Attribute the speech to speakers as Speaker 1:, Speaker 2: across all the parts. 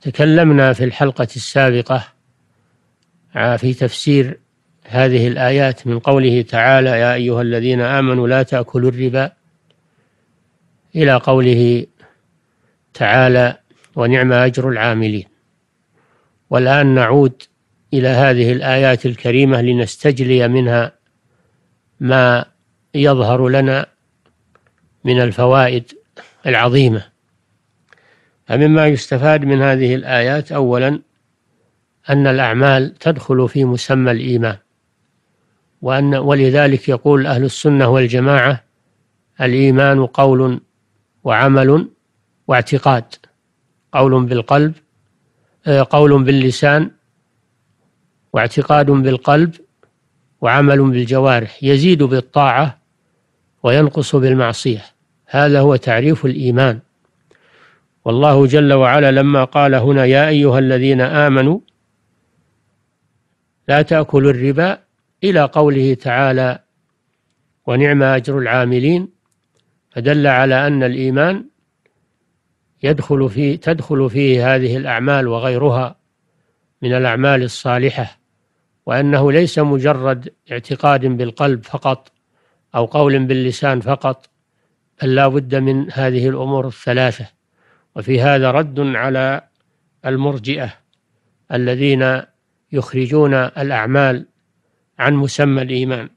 Speaker 1: تكلمنا في الحلقة السابقة آه، في تفسير هذه الآيات من قوله تعالى يا أيها الذين آمنوا لا تأكلوا الربا إلى قوله تعالى ونعم أجر العاملين والآن نعود إلى هذه الآيات الكريمة لنستجلي منها ما يظهر لنا من الفوائد العظيمة فمما يستفاد من هذه الآيات أولا أن الأعمال تدخل في مسمى الإيمان وأن ولذلك يقول أهل السنة والجماعة الإيمان قول وعمل واعتقاد قول بالقلب آه، قول باللسان واعتقاد بالقلب وعمل بالجوارح يزيد بالطاعة وينقص بالمعصية هذا هو تعريف الإيمان والله جل وعلا لما قال هنا يا أيها الذين آمنوا لا تأكلوا الربا إلى قوله تعالى ونعم أجر العاملين فدل على أن الإيمان يدخل في تدخل فيه هذه الأعمال وغيرها من الأعمال الصالحة وأنه ليس مجرد اعتقاد بالقلب فقط أو قول باللسان فقط بل لا بد من هذه الأمور الثلاثة وفي هذا رد على المرجئة الذين يخرجون الأعمال عن مسمى الإيمان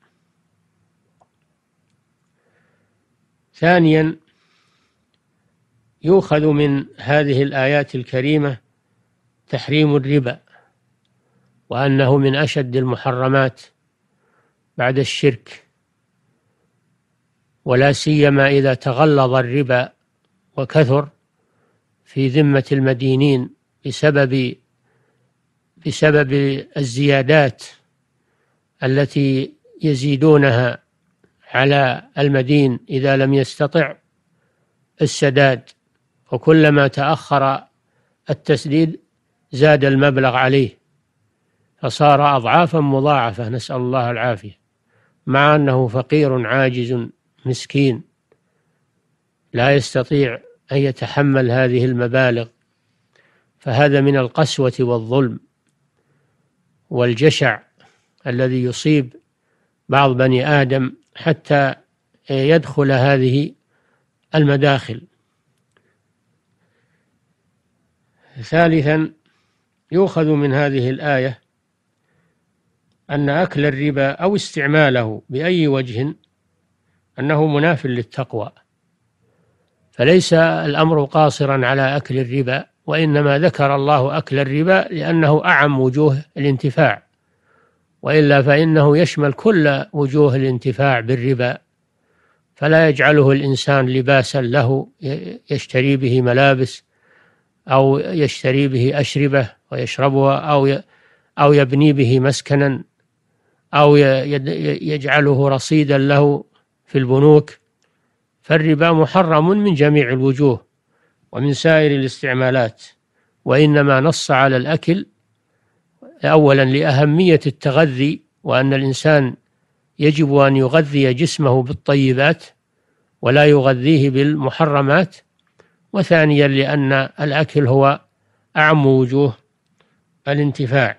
Speaker 1: ثانيا يؤخذ من هذه الآيات الكريمة تحريم الربا وأنه من أشد المحرمات بعد الشرك ولا سيما إذا تغلظ الربا وكثر في ذمة المدينين بسبب بسبب الزيادات التي يزيدونها على المدين إذا لم يستطع السداد وكلما تأخر التسديد زاد المبلغ عليه فصار أضعافا مضاعفة نسأل الله العافية مع أنه فقير عاجز مسكين لا يستطيع أن يتحمل هذه المبالغ فهذا من القسوة والظلم والجشع الذي يصيب بعض بني آدم حتى يدخل هذه المداخل ثالثا يؤخذ من هذه الآية أن أكل الربا أو استعماله بأي وجه أنه مناف للتقوى فليس الأمر قاصرا على أكل الربا وإنما ذكر الله أكل الربا لأنه أعم وجوه الانتفاع وإلا فإنه يشمل كل وجوه الانتفاع بالربا فلا يجعله الإنسان لباسا له يشتري به ملابس أو يشتري به أشربة ويشربها أو أو يبني به مسكنا أو يجعله رصيدا له في البنوك فالربا محرم من جميع الوجوه ومن سائر الاستعمالات وإنما نص على الأكل أولا لأهمية التغذي وأن الإنسان يجب أن يغذي جسمه بالطيبات ولا يغذيه بالمحرمات وثانيا لأن الأكل هو أعم وجوه الانتفاع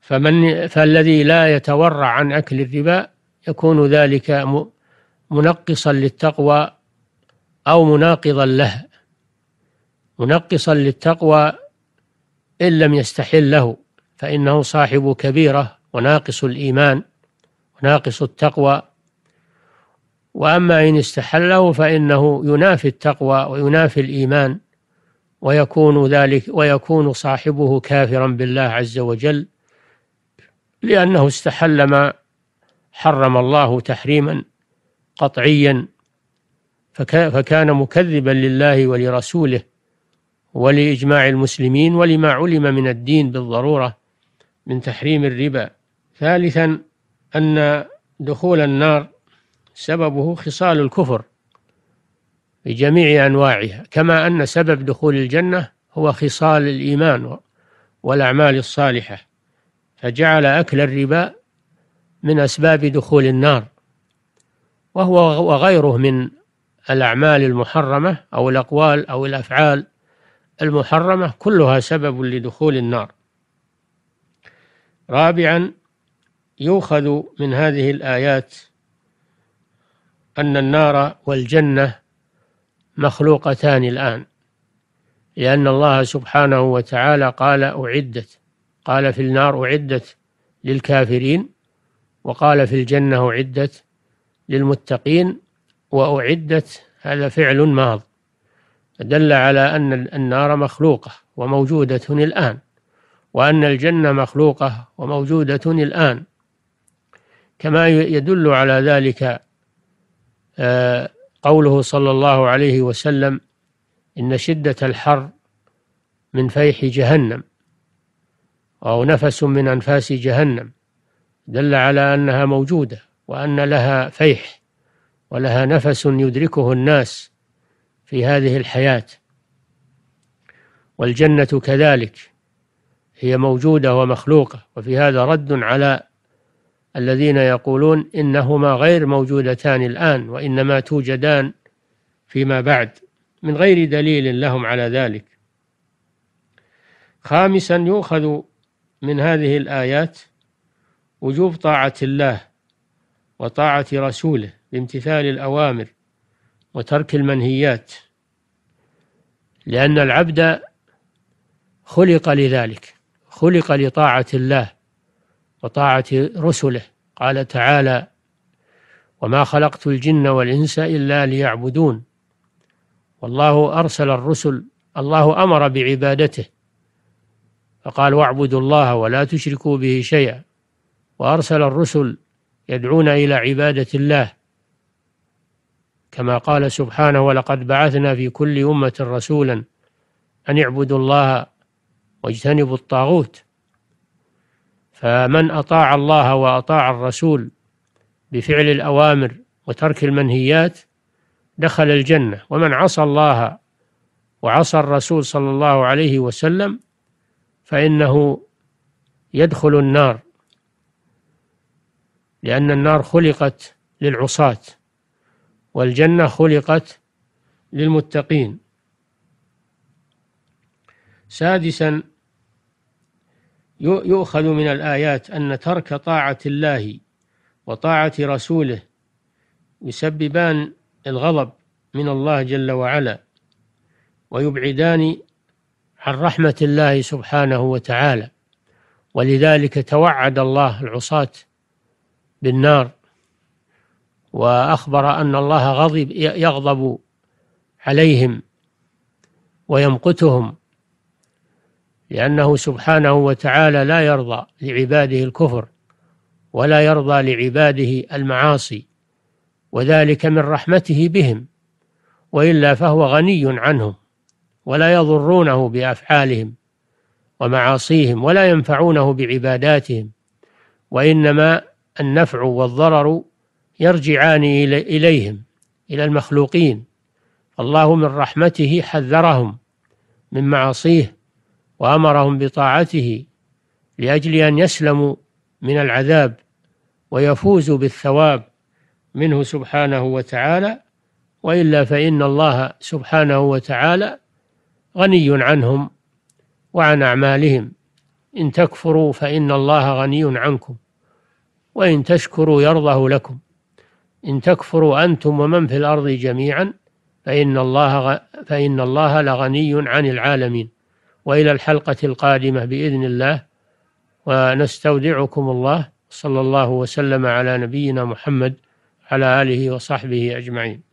Speaker 1: فمن فالذي لا يتورع عن أكل الربا يكون ذلك منقصا للتقوى أو مناقضا له منقصا للتقوى إن لم يستحل له فإنه صاحب كبيرة وناقص الإيمان وناقص التقوى وأما إن استحله فإنه ينافي التقوى وينافي الإيمان ويكون ذلك ويكون صاحبه كافرا بالله عز وجل لأنه استحل ما حرم الله تحريما قطعيا فكان مكذبا لله ولرسوله ولإجماع المسلمين ولما علم من الدين بالضرورة من تحريم الربا ثالثا أن دخول النار سببه خصال الكفر بجميع أنواعها كما أن سبب دخول الجنة هو خصال الإيمان والأعمال الصالحة فجعل أكل الربا من أسباب دخول النار وهو وغيره من الأعمال المحرمة أو الأقوال أو الأفعال المحرمة كلها سبب لدخول النار رابعا يؤخذ من هذه الآيات أن النار والجنة مخلوقتان الآن لأن الله سبحانه وتعالى قال أعدت قال في النار أعدت للكافرين وقال في الجنة أعدت للمتقين وأعدت هذا فعل ماض دل على أن النار مخلوقة وموجودة الآن وأن الجنة مخلوقة وموجودة الآن كما يدل على ذلك آه، قوله صلى الله عليه وسلم إن شدة الحر من فيح جهنم أو نفس من أنفاس جهنم دل على أنها موجودة وأن لها فيح ولها نفس يدركه الناس في هذه الحياة والجنة كذلك هي موجودة ومخلوقة وفي هذا رد على الذين يقولون إنهما غير موجودتان الآن وإنما توجدان فيما بعد من غير دليل لهم على ذلك خامسا يؤخذ من هذه الآيات وجوب طاعة الله وطاعة رسوله بامتثال الأوامر وترك المنهيات لأن العبد خلق لذلك خلق لطاعة الله وطاعة رسله قال تعالى وما خلقت الجن والإنس إلا ليعبدون والله أرسل الرسل الله أمر بعبادته فقال واعبدوا الله ولا تشركوا به شيئا وأرسل الرسل يدعون إلى عبادة الله كما قال سبحانه ولقد بعثنا في كل أمة رسولا أن اعبدوا الله واجتنبوا الطاغوت فمن أطاع الله وأطاع الرسول بفعل الأوامر وترك المنهيات دخل الجنة ومن عصى الله وعصى الرسول صلى الله عليه وسلم فإنه يدخل النار لأن النار خلقت للعصاة والجنة خلقت للمتقين سادسا يؤخذ من الآيات أن ترك طاعة الله وطاعة رسوله يسببان الغضب من الله جل وعلا ويبعدان عن رحمة الله سبحانه وتعالى ولذلك توعد الله العصاة بالنار وأخبر أن الله غضب يغضب عليهم ويمقتهم لأنه سبحانه وتعالى لا يرضى لعباده الكفر ولا يرضى لعباده المعاصي وذلك من رحمته بهم وإلا فهو غني عنهم ولا يضرونه بأفعالهم ومعاصيهم ولا ينفعونه بعباداتهم وإنما النفع والضرر يرجعان إليهم إلى المخلوقين الله من رحمته حذرهم من معاصيه وأمرهم بطاعته لأجل أن يسلموا من العذاب ويفوزوا بالثواب منه سبحانه وتعالى وإلا فإن الله سبحانه وتعالى غني عنهم وعن أعمالهم إن تكفروا فإن الله غني عنكم وإن تشكروا يرضه لكم إن تكفروا أنتم ومن في الأرض جميعا فإن الله فإن الله لغني عن العالمين وإلى الحلقة القادمة بإذن الله ونستودعكم الله صلى الله وسلم على نبينا محمد على آله وصحبه أجمعين